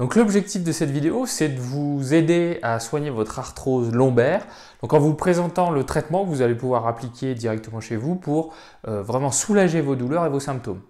Donc l'objectif de cette vidéo, c'est de vous aider à soigner votre arthrose lombaire. Donc en vous présentant le traitement que vous allez pouvoir appliquer directement chez vous pour euh, vraiment soulager vos douleurs et vos symptômes.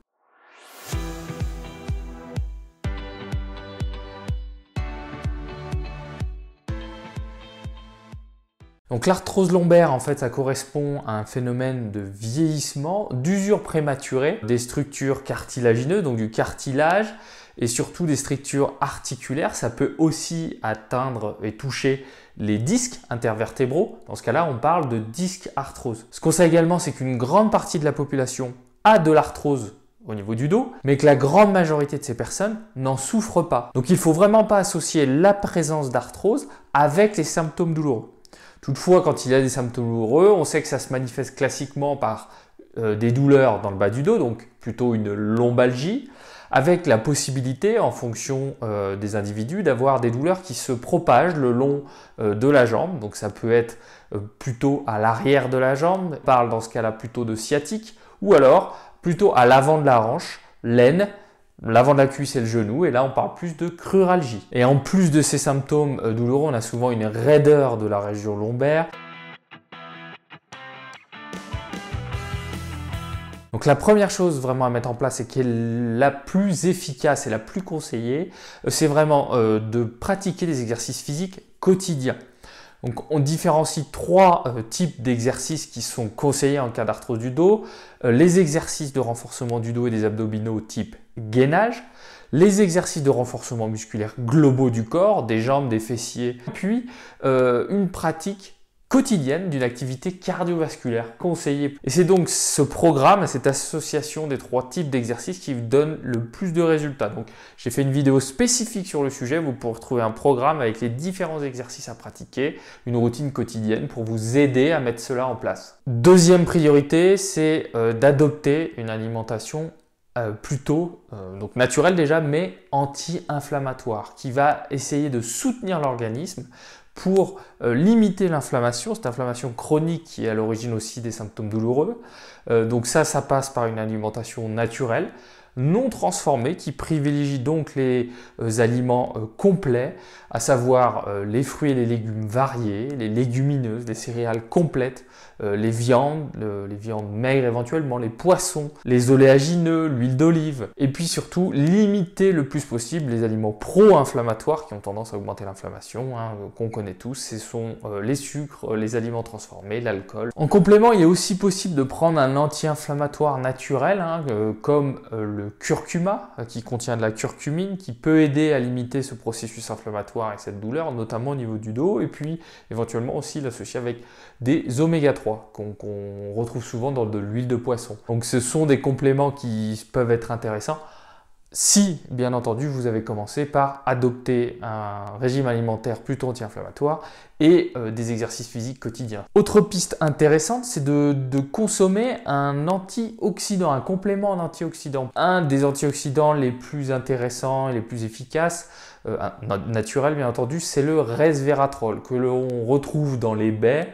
l'arthrose lombaire, en fait, ça correspond à un phénomène de vieillissement, d'usure prématurée des structures cartilagineuses, donc du cartilage, et surtout des structures articulaires. Ça peut aussi atteindre et toucher les disques intervertébraux. Dans ce cas-là, on parle de disque arthrose. Ce qu'on sait également, c'est qu'une grande partie de la population a de l'arthrose au niveau du dos, mais que la grande majorité de ces personnes n'en souffrent pas. Donc il ne faut vraiment pas associer la présence d'arthrose avec les symptômes douloureux. Toutefois, quand il y a des symptômes douloureux, on sait que ça se manifeste classiquement par euh, des douleurs dans le bas du dos, donc plutôt une lombalgie, avec la possibilité, en fonction euh, des individus, d'avoir des douleurs qui se propagent le long euh, de la jambe. Donc ça peut être euh, plutôt à l'arrière de la jambe, on parle dans ce cas-là plutôt de sciatique, ou alors plutôt à l'avant de la hanche, l'aine, l'avant de la cuisse et le genou, et là on parle plus de cruralgie. Et en plus de ces symptômes douloureux, on a souvent une raideur de la région lombaire. Donc la première chose vraiment à mettre en place et qui est la plus efficace et la plus conseillée, euh, c'est vraiment euh, de pratiquer des exercices physiques quotidiens. Donc on différencie trois euh, types d'exercices qui sont conseillés en cas d'arthrose du dos. les exercices de renforcement du dos et des abdominaux type gainage, les exercices de renforcement musculaire globaux du corps, des jambes, des fessiers, puis une pratique quotidienne d'une activité cardiovasculaire conseillée. Et c'est donc ce programme, cette association des trois types d'exercices qui vous donne le plus de résultats. Donc j'ai fait une vidéo spécifique sur le sujet, vous pourrez trouver un programme avec les différents exercices à pratiquer, une routine quotidienne pour vous aider à mettre cela en place. Deuxième priorité, c'est euh, d'adopter une alimentation euh, plutôt euh, naturelle donc déjà, mais anti-inflammatoire, qui va essayer de soutenir l'organisme pour euh, limiter l'inflammation, cette inflammation chronique qui est à l'origine aussi des symptômes douloureux. Euh, donc ça, ça passe par une alimentation naturelle non transformés qui privilégient donc les euh, aliments euh, complets, à savoir euh, les fruits et les légumes variés, les légumineuses, les céréales complètes, les viandes, les viandes maigres éventuellement, les poissons, les oléagineux, l'huile d'olive, et puis surtout limiter le plus possible les aliments pro-inflammatoires qui ont tendance à augmenter l'inflammation, hein, qu'on connaît tous, ce sont les sucres, les aliments transformés, l'alcool. En complément, il est aussi possible de prendre un anti-inflammatoire naturel, hein, comme le curcuma, euh, qui contient de la curcumine, qui peut aider à limiter ce processus inflammatoire et cette douleur, notamment au niveau du dos, et puis éventuellement aussi l'associer avec des oméga 3 qu'on retrouve souvent dans de l'huile de poisson. Donc ce sont des compléments qui peuvent être intéressants si, bien entendu, vous avez commencé par adopter un régime alimentaire plutôt anti-inflammatoire et euh, des exercices physiques quotidiens. Autre piste intéressante, c'est de, consommer un antioxydant, un complément d'antioxydant. Un des antioxydants les plus intéressants et les plus efficaces, euh, naturels, naturel bien entendu, c'est le resveratrol que l'on retrouve dans les baies,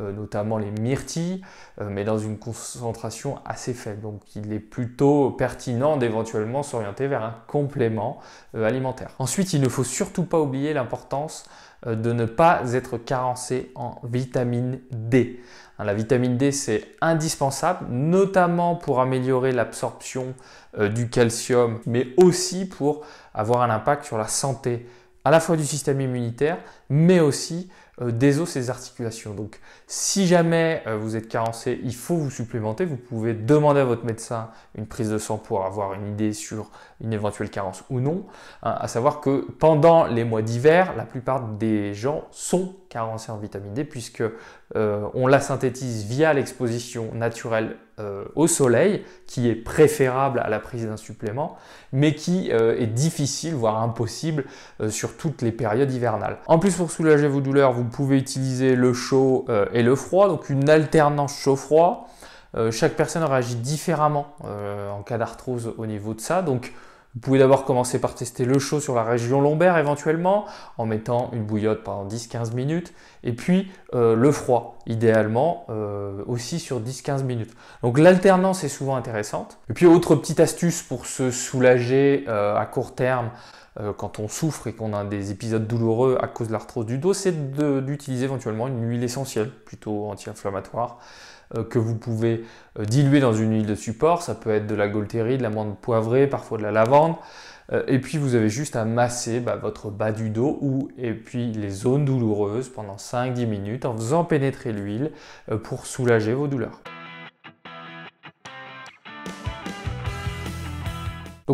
euh, notamment les myrtilles, euh, mais dans une concentration assez faible. Donc il est plutôt pertinent d'éventuellement s'orienter vers un complément euh, alimentaire. Ensuite, il ne faut surtout pas oublier l'importance de ne pas être carencé en vitamine D. Hein, la vitamine D, c'est indispensable, notamment pour améliorer l'absorption du calcium, mais aussi pour avoir un impact sur la santé à la fois du système immunitaire, mais aussi euh, des os et des articulations. Donc si jamais euh, vous êtes carencé, il faut vous supplémenter. Vous pouvez demander à votre médecin une prise de sang pour avoir une idée sur une éventuelle carence ou non. Hein, à savoir que pendant les mois d'hiver, la plupart des gens sont carencés en vitamine D puisque euh, on la synthétise via l'exposition naturelle euh, au soleil, qui est préférable à la prise d'un supplément, mais qui euh, est difficile, voire impossible, euh, sur toutes les périodes hivernales. En plus, pour soulager vos douleurs, vous pouvez utiliser le chaud et le froid, donc une alternance chaud-froid. chaque personne réagit différemment en cas d'arthrose au niveau de ça, donc vous pouvez d'abord commencer par tester le chaud sur la région lombaire éventuellement, en mettant une bouillotte pendant 10-15 minutes, et puis euh, le froid, idéalement euh, aussi sur 10-15 minutes. Donc l'alternance est souvent intéressante. Et puis autre petite astuce pour se soulager euh, à court terme quand on souffre et qu'on a des épisodes douloureux à cause de l'arthrose du dos, c'est d'utiliser éventuellement une huile essentielle, plutôt anti-inflammatoire, que vous pouvez diluer dans une huile de support. Ça peut être de la golterie de l'amande poivrée, parfois de la lavande. Euh, et puis vous avez juste à masser bah, votre bas du dos ou et puis les zones douloureuses pendant 5-10 minutes en faisant pénétrer l'huile euh, pour soulager vos douleurs.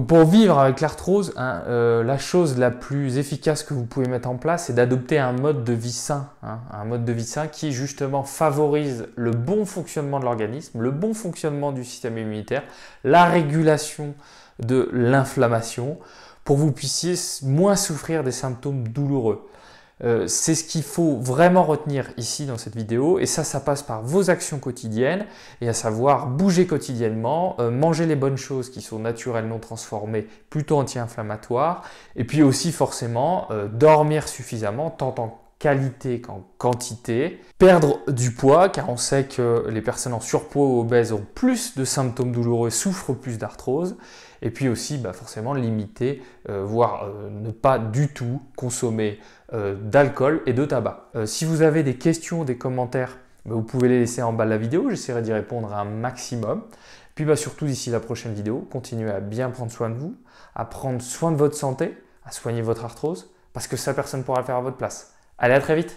pour vivre avec l'arthrose, hein, euh, la chose la plus efficace que vous pouvez mettre en place, c'est d'adopter un mode de vie sain, hein. un mode de vie sain qui justement favorise le bon fonctionnement de l'organisme, le bon fonctionnement du système immunitaire, la régulation de l'inflammation pour que vous puissiez moins souffrir des symptômes douloureux. Euh, c'est ce qu'il faut vraiment retenir ici dans cette vidéo et ça, ça passe par vos actions quotidiennes et à savoir bouger quotidiennement, euh, manger les bonnes choses qui sont naturellement transformées, plutôt anti-inflammatoires et puis aussi forcément euh, dormir suffisamment tant en qualité qu'en quantité, perdre du poids car on sait que les personnes en surpoids ou obèses ont plus de symptômes douloureux, souffrent plus d'arthrose et puis aussi, bah, forcément, limiter, euh, voire euh, ne pas du tout consommer euh, d'alcool et de tabac. si vous avez des questions, des commentaires, bah, vous pouvez les laisser en bas de la vidéo. J'essaierai d'y répondre un maximum. Puis bah, surtout, d'ici la prochaine vidéo, continuez à bien prendre soin de vous, à prendre soin de votre santé, à soigner votre arthrose, parce que ça, personne ne pourra le faire à votre place. Allez, à très vite